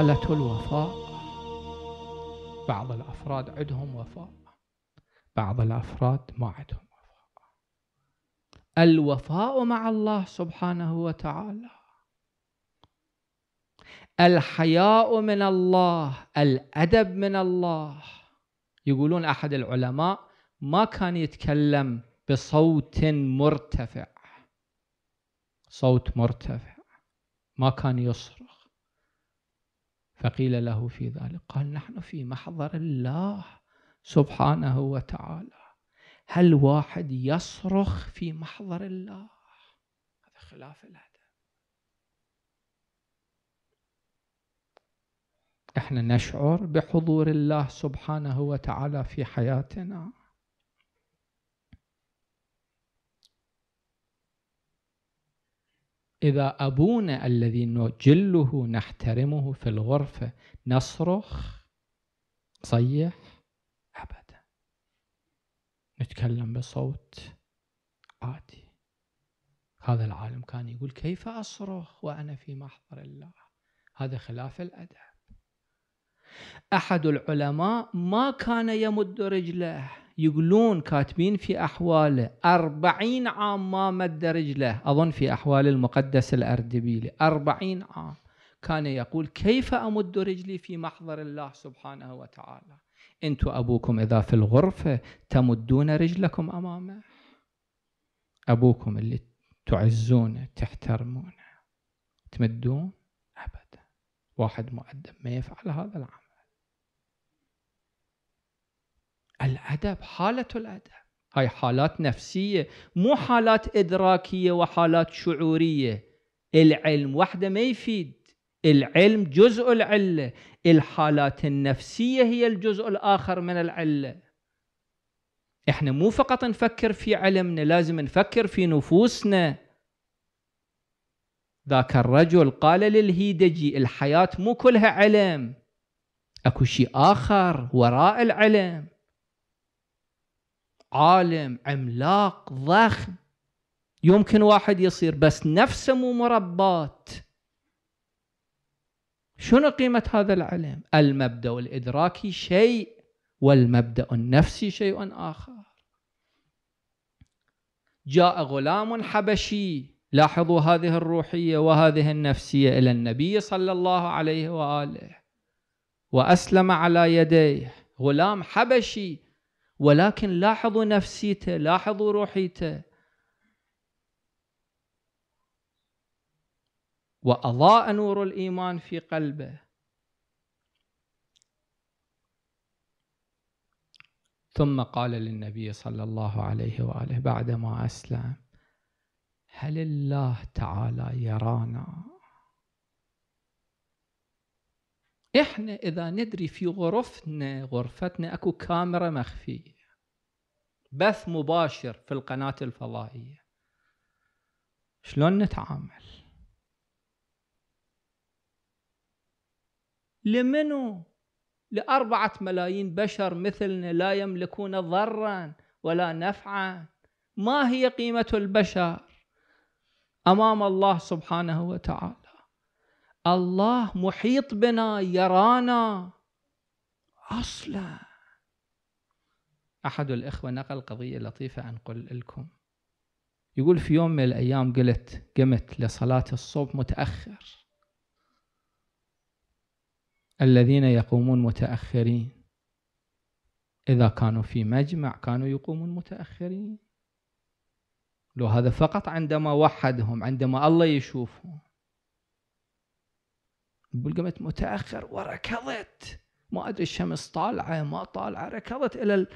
حالة الوفاء بعض الأفراد عندهم وفاء بعض الأفراد ما عندهم وفاء الوفاء مع الله سبحانه وتعالى الحياء من الله الأدب من الله يقولون أحد العلماء ما كان يتكلم بصوت مرتفع صوت مرتفع ما كان يصرخ فقيل له في ذلك قال نحن في محضر الله سبحانه وتعالى هل واحد يصرخ في محضر الله هذا خلاف الهدف احنا نشعر بحضور الله سبحانه وتعالى في حياتنا إذا أبونا الذي نجله نحترمه في الغرفة نصرخ صيح أبدا نتكلم بصوت عادي هذا العالم كان يقول كيف أصرخ وأنا في محضر الله هذا خلاف الأدب أحد العلماء ما كان يمد رجله يقولون كاتبين في أحواله أربعين عام ما مد رجله أظن في أحوال المقدس الأردبيلي أربعين عام كان يقول كيف أمد رجلي في محضر الله سبحانه وتعالى أنت أبوكم إذا في الغرفة تمدون رجلكم أمامه أبوكم اللي تعزونه تحترمونه تمدون أبدا واحد مؤدب ما يفعل هذا العمل الأدب حالة الأدب هاي حالات نفسية مو حالات إدراكية وحالات شعورية العلم وحده ما يفيد العلم جزء العلة الحالات النفسية هي الجزء الآخر من العلة احنا مو فقط نفكر في علمنا لازم نفكر في نفوسنا ذاك الرجل قال للهيدجي الحياة مو كلها علم اكو شيء آخر وراء العلم عالم عملاق ضخم يمكن واحد يصير بس نفسه مو مربات شنو قيمة هذا العلم؟ المبدأ الإدراكي شيء والمبدأ النفسي شيء آخر جاء غلام حبشي لاحظوا هذه الروحية وهذه النفسية إلى النبي صلى الله عليه وآله وأسلم على يديه غلام حبشي ولكن لاحظوا نفسيته لاحظوا روحيته وأضاء نور الإيمان في قلبه ثم قال للنبي صلى الله عليه وآله بعدما أسلم هل الله تعالى يرانا احنا اذا ندري في غرفنا غرفتنا اكو كاميرا مخفيه بث مباشر في القناه الفضائيه شلون نتعامل لمنو لأربعة ملايين بشر مثلنا لا يملكون ضرا ولا نفعا ما هي قيمة البشر أمام الله سبحانه وتعالى الله محيط بنا يرانا اصلا احد الاخوه نقل قضيه لطيفه انقل لكم يقول في يوم من الايام قلت قمت لصلاه الصبح متاخر الذين يقومون متاخرين اذا كانوا في مجمع كانوا يقومون متاخرين لو هذا فقط عندما وحدهم عندما الله يشوفهم قمت متاخر وركضت ما ادري الشمس طالعه ما طالعه ركضت الى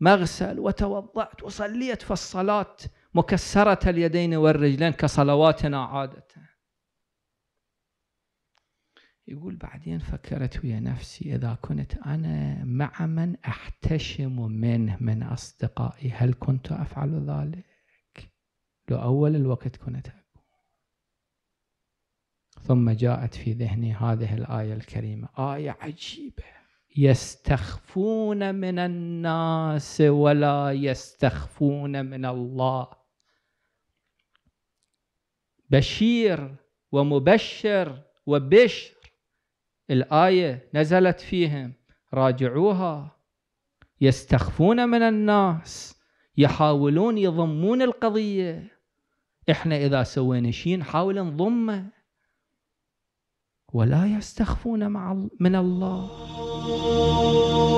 المغسل وتوضات وصليت في الصلاه مكسره اليدين والرجلين كصلواتنا عاده يقول بعدين فكرت ويا نفسي إذا كنت أنا مع من أحتشم منه من أصدقائي هل كنت أفعل ذلك؟ لو أول الوقت كنت أفعل ثم جاءت في ذهني هذه الآية الكريمة آية عجيبة يستخفون من الناس ولا يستخفون من الله بشير ومبشر وبشر الآية نزلت فيهم راجعوها يستخفون من الناس يحاولون يضمون القضية احنا إذا سوينا شيء نحاول نضمه ولا يستخفون مع من الله